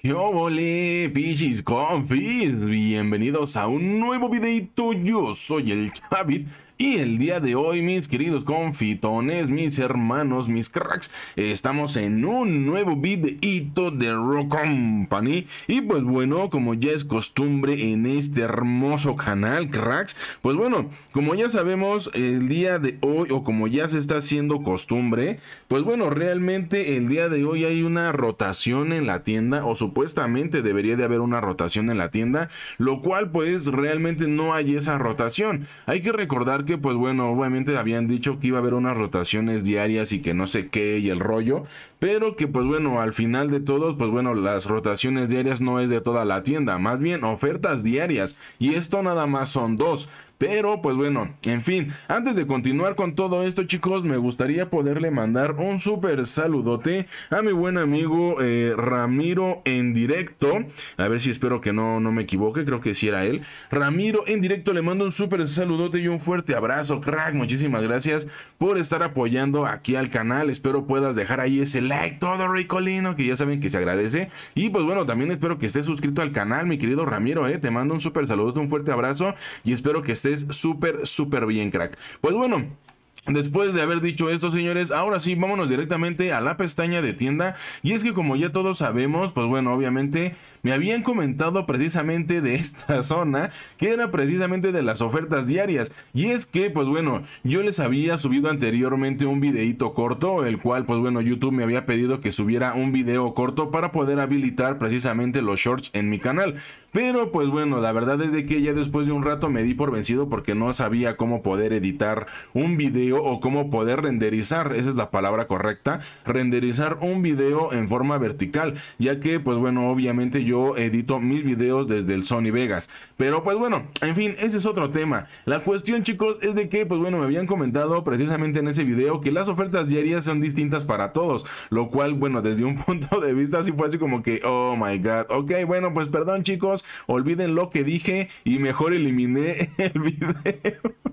¡Qué obole, pichis confis! Bienvenidos a un nuevo videito, yo soy el Chavit y el día de hoy, mis queridos confitones, mis hermanos, mis cracks, estamos en un nuevo videíto de Rock Company. Y pues bueno, como ya es costumbre en este hermoso canal, cracks, pues bueno, como ya sabemos, el día de hoy, o como ya se está haciendo costumbre, pues bueno, realmente el día de hoy hay una rotación en la tienda, o supuestamente debería de haber una rotación en la tienda, lo cual pues realmente no hay esa rotación. Hay que recordar que pues bueno, obviamente habían dicho que iba a haber unas rotaciones diarias y que no sé qué y el rollo, pero que pues bueno, al final de todos, pues bueno, las rotaciones diarias no es de toda la tienda, más bien ofertas diarias y esto nada más son dos. Pero pues bueno, en fin, antes de continuar con todo esto chicos, me gustaría poderle mandar un súper saludote a mi buen amigo eh, Ramiro en directo. A ver si espero que no, no me equivoque, creo que sí era él. Ramiro en directo le mando un súper saludote y un fuerte abrazo, crack. Muchísimas gracias por estar apoyando aquí al canal. Espero puedas dejar ahí ese like todo ricolino, que ya saben que se agradece. Y pues bueno, también espero que estés suscrito al canal, mi querido Ramiro, eh. Te mando un súper saludote, un fuerte abrazo y espero que estés es súper, súper bien, crack. Pues bueno. Después de haber dicho esto, señores, ahora sí, vámonos directamente a la pestaña de tienda. Y es que como ya todos sabemos, pues bueno, obviamente me habían comentado precisamente de esta zona, que era precisamente de las ofertas diarias. Y es que, pues bueno, yo les había subido anteriormente un videito corto, el cual, pues bueno, YouTube me había pedido que subiera un video corto para poder habilitar precisamente los shorts en mi canal. Pero pues bueno, la verdad es de que ya después de un rato me di por vencido porque no sabía cómo poder editar un video o cómo poder renderizar, esa es la palabra correcta, renderizar un video en forma vertical, ya que pues bueno, obviamente yo edito mis videos desde el Sony Vegas, pero pues bueno, en fin, ese es otro tema. La cuestión chicos es de que pues bueno, me habían comentado precisamente en ese video que las ofertas diarias son distintas para todos, lo cual bueno, desde un punto de vista así fue así como que, oh my god, ok, bueno, pues perdón chicos, olviden lo que dije y mejor eliminé el video.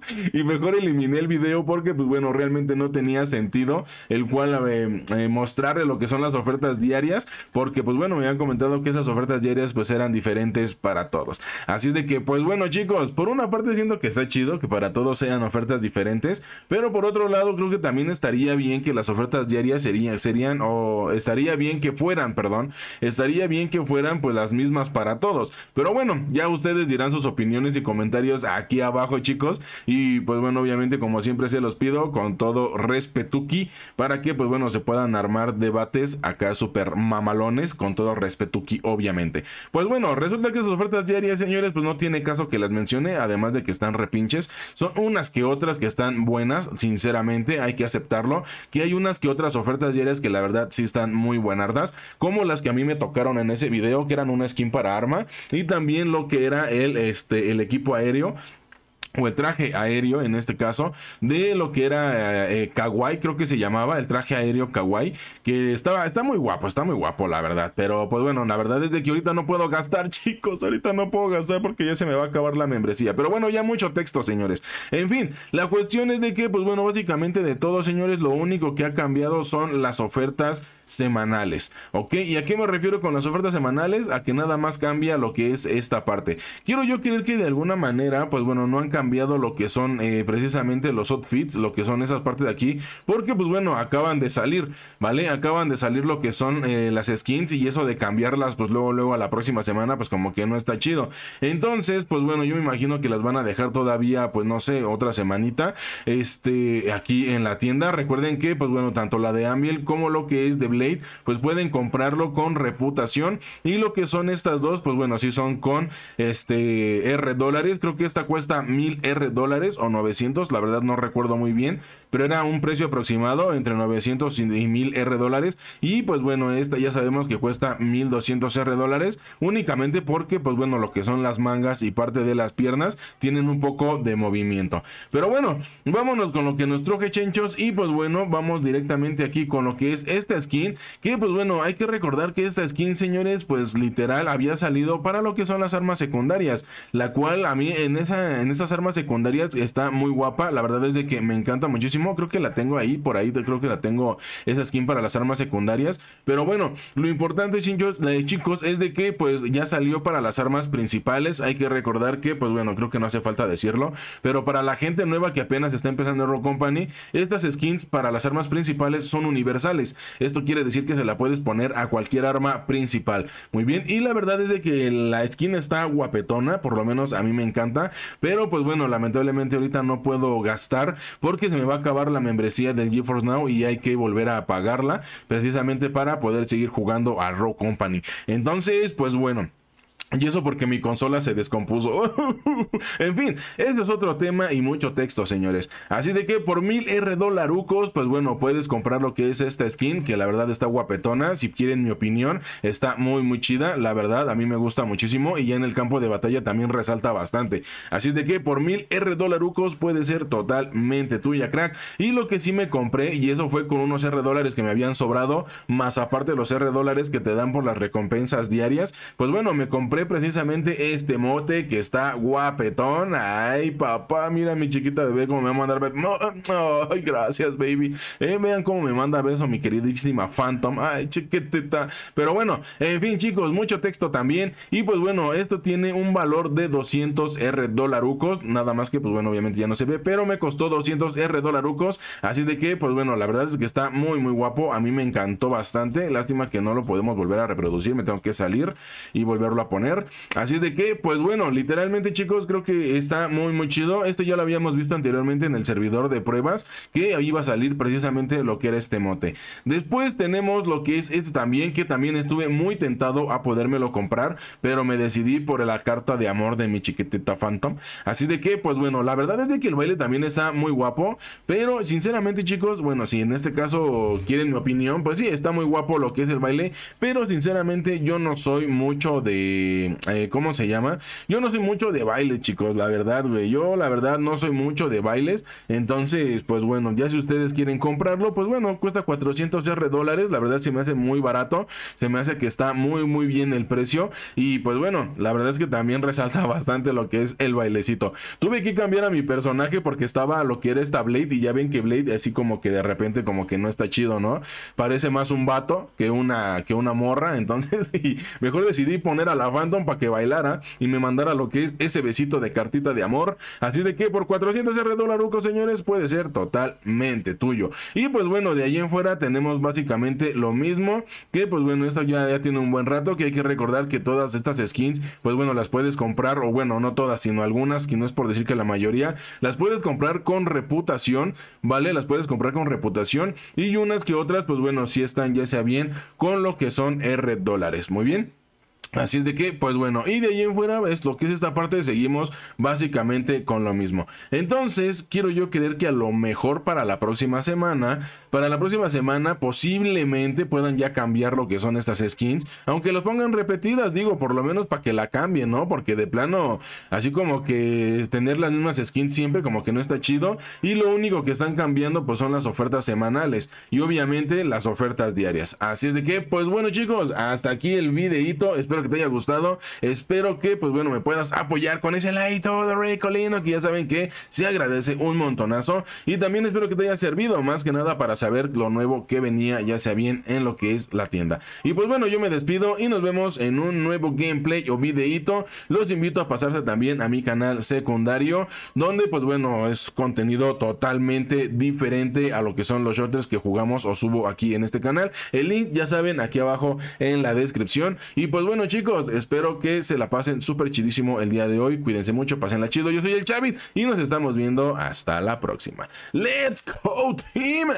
y mejor eliminé el video porque, pues bueno, realmente no tenía sentido el cual eh, eh mostrarle lo que son las ofertas diarias, porque, pues bueno, me han comentado que esas ofertas diarias pues eran diferentes para todos. Así es de que, pues bueno, chicos, por una parte siento que está chido que para todos sean ofertas diferentes, pero por otro lado creo que también estaría bien que las ofertas diarias serían, serían o estaría bien que fueran, perdón, estaría bien que fueran pues las mismas para todos. Pero bueno, ya ustedes dirán sus opiniones y comentarios aquí abajo, chicos. Y pues bueno, obviamente como siempre se los pido con todo respetuki para que pues bueno se puedan armar debates acá súper mamalones con todo respetuki obviamente. Pues bueno, resulta que sus ofertas diarias señores pues no tiene caso que las mencione, además de que están repinches, son unas que otras que están buenas, sinceramente hay que aceptarlo, que hay unas que otras ofertas diarias que la verdad sí están muy buenardas, como las que a mí me tocaron en ese video que eran una skin para arma y también lo que era el, este, el equipo aéreo o el traje aéreo en este caso de lo que era eh, eh, kawaii creo que se llamaba el traje aéreo kawaii que estaba está muy guapo está muy guapo la verdad pero pues bueno la verdad es de que ahorita no puedo gastar chicos ahorita no puedo gastar porque ya se me va a acabar la membresía pero bueno ya mucho texto señores en fin la cuestión es de que pues bueno básicamente de todo señores lo único que ha cambiado son las ofertas semanales ok y a qué me refiero con las ofertas semanales a que nada más cambia lo que es esta parte quiero yo creer que de alguna manera pues bueno no han cambiado enviado lo que son eh, precisamente los outfits, lo que son esas partes de aquí, porque pues bueno, acaban de salir, ¿vale? Acaban de salir lo que son eh, las skins y eso de cambiarlas pues luego, luego a la próxima semana, pues como que no está chido. Entonces, pues bueno, yo me imagino que las van a dejar todavía, pues no sé, otra semanita, este, aquí en la tienda. Recuerden que, pues bueno, tanto la de Amiel como lo que es de Blade, pues pueden comprarlo con reputación y lo que son estas dos, pues bueno, si son con este R dólares, creo que esta cuesta mil R dólares o 900, la verdad no recuerdo muy bien, pero era un precio aproximado entre 900 y 1000 R dólares. Y pues bueno, esta ya sabemos que cuesta 1200 R dólares, únicamente porque pues bueno, lo que son las mangas y parte de las piernas tienen un poco de movimiento. Pero bueno, vámonos con lo que nos troje chenchos y pues bueno, vamos directamente aquí con lo que es esta skin, que pues bueno, hay que recordar que esta skin, señores, pues literal había salido para lo que son las armas secundarias, la cual a mí en, esa, en esas armas secundarias está muy guapa, la verdad es de que me encanta muchísimo creo que la tengo ahí, por ahí creo que la tengo esa skin para las armas secundarias. Pero bueno, lo importante, chicos, es de que pues ya salió para las armas principales. Hay que recordar que, pues bueno, creo que no hace falta decirlo. Pero para la gente nueva que apenas está empezando en Rock Company, estas skins para las armas principales son universales. Esto quiere decir que se la puedes poner a cualquier arma principal. Muy bien, y la verdad es de que la skin está guapetona, por lo menos a mí me encanta. Pero pues bueno, lamentablemente ahorita no puedo gastar porque se me va a acabar la membresía del GeForce Now y hay que volver a pagarla precisamente para poder seguir jugando a Raw Company. Entonces, pues bueno. Y eso porque mi consola se descompuso. en fin, eso es otro tema y mucho texto, señores. Así de que por mil R dolarucos, pues bueno, puedes comprar lo que es esta skin, que la verdad está guapetona. Si quieren mi opinión, está muy, muy chida. La verdad, a mí me gusta muchísimo y ya en el campo de batalla también resalta bastante. Así de que por mil R dolarucos puede ser totalmente tuya, crack. Y lo que sí me compré, y eso fue con unos R dólares que me habían sobrado, más aparte De los R dólares que te dan por las recompensas diarias, pues bueno, me compré precisamente este mote que está guapetón. Ay, papá, mira mi chiquita bebé cómo me va a mandar ay, gracias, baby. Eh, vean cómo me manda beso mi queridísima Phantom. Ay, chiquitita. Pero bueno, en fin, chicos, mucho texto también. Y pues bueno, esto tiene un valor de 200 R dolarucos. Nada más que, pues bueno, obviamente ya no se ve, pero me costó 200 R dolarucos. Así de que, pues bueno, la verdad es que está muy, muy guapo. A mí me encantó bastante. Lástima que no lo podemos volver a reproducir. Me tengo que salir y volverlo a poner. Así de que, pues bueno, literalmente chicos, creo que está muy muy chido. Este ya lo habíamos visto anteriormente en el servidor de pruebas, que ahí va a salir precisamente lo que era este mote. Después tenemos lo que es este también, que también estuve muy tentado a podérmelo comprar, pero me decidí por la carta de amor de mi chiquitita Phantom. Así de que, pues bueno, la verdad es de que el baile también está muy guapo, pero sinceramente chicos, bueno, si en este caso quieren mi opinión, pues sí, está muy guapo lo que es el baile, pero sinceramente yo no soy mucho de eh, eh, ¿cómo se llama? Yo no soy mucho de baile chicos, la verdad, güey. Yo, la verdad, no soy mucho de bailes. Entonces, pues bueno, ya si ustedes quieren comprarlo, pues bueno, cuesta 400 dólares. La verdad, se me hace muy barato. Se me hace que está muy, muy bien el precio. Y pues bueno, la verdad es que también resalta bastante lo que es el bailecito. Tuve que cambiar a mi personaje porque estaba lo que era esta Blade. Y ya ven que Blade, así como que de repente, como que no está chido, ¿no? Parece más un vato que una, que una morra. Entonces, y mejor decidí poner a la fan para que bailara y me mandara lo que es ese besito de cartita de amor. Así de que por 400 R dólares señores, puede ser totalmente tuyo. Y pues bueno, de ahí en fuera tenemos básicamente lo mismo. Que pues bueno, esto ya, ya tiene un buen rato. Que hay que recordar que todas estas skins, pues bueno, las puedes comprar, o bueno, no todas, sino algunas, que no es por decir que la mayoría, las puedes comprar con reputación, ¿vale? Las puedes comprar con reputación. Y unas que otras, pues bueno, si están, ya sea bien, con lo que son R dólares. Muy bien. Así es de que, pues bueno, y de ahí en fuera es lo que es esta parte, seguimos básicamente con lo mismo. Entonces, quiero yo creer que a lo mejor para la próxima semana, para la próxima semana posiblemente puedan ya cambiar lo que son estas skins, aunque los pongan repetidas, digo, por lo menos para que la cambien, ¿no? Porque de plano, así como que tener las mismas skins siempre como que no está chido y lo único que están cambiando pues son las ofertas semanales y obviamente las ofertas diarias. Así es de que, pues bueno chicos, hasta aquí el videito, espero que que te haya gustado. Espero que, pues bueno, me puedas apoyar con ese like todo rey que ya saben que se agradece un montonazo. Y también espero que te haya servido, más que nada, para saber lo nuevo que venía, ya sea bien en lo que es la tienda. Y pues bueno, yo me despido y nos vemos en un nuevo gameplay o videito Los invito a pasarse también a mi canal secundario, donde pues bueno, es contenido totalmente diferente a lo que son los shorts que jugamos o subo aquí en este canal. El link ya saben aquí abajo en la descripción. Y pues bueno, chicos, espero que se la pasen súper chidísimo el día de hoy. Cuídense mucho, pasenla chido. Yo soy el Chavit y nos estamos viendo hasta la próxima. ¡Let's go, team!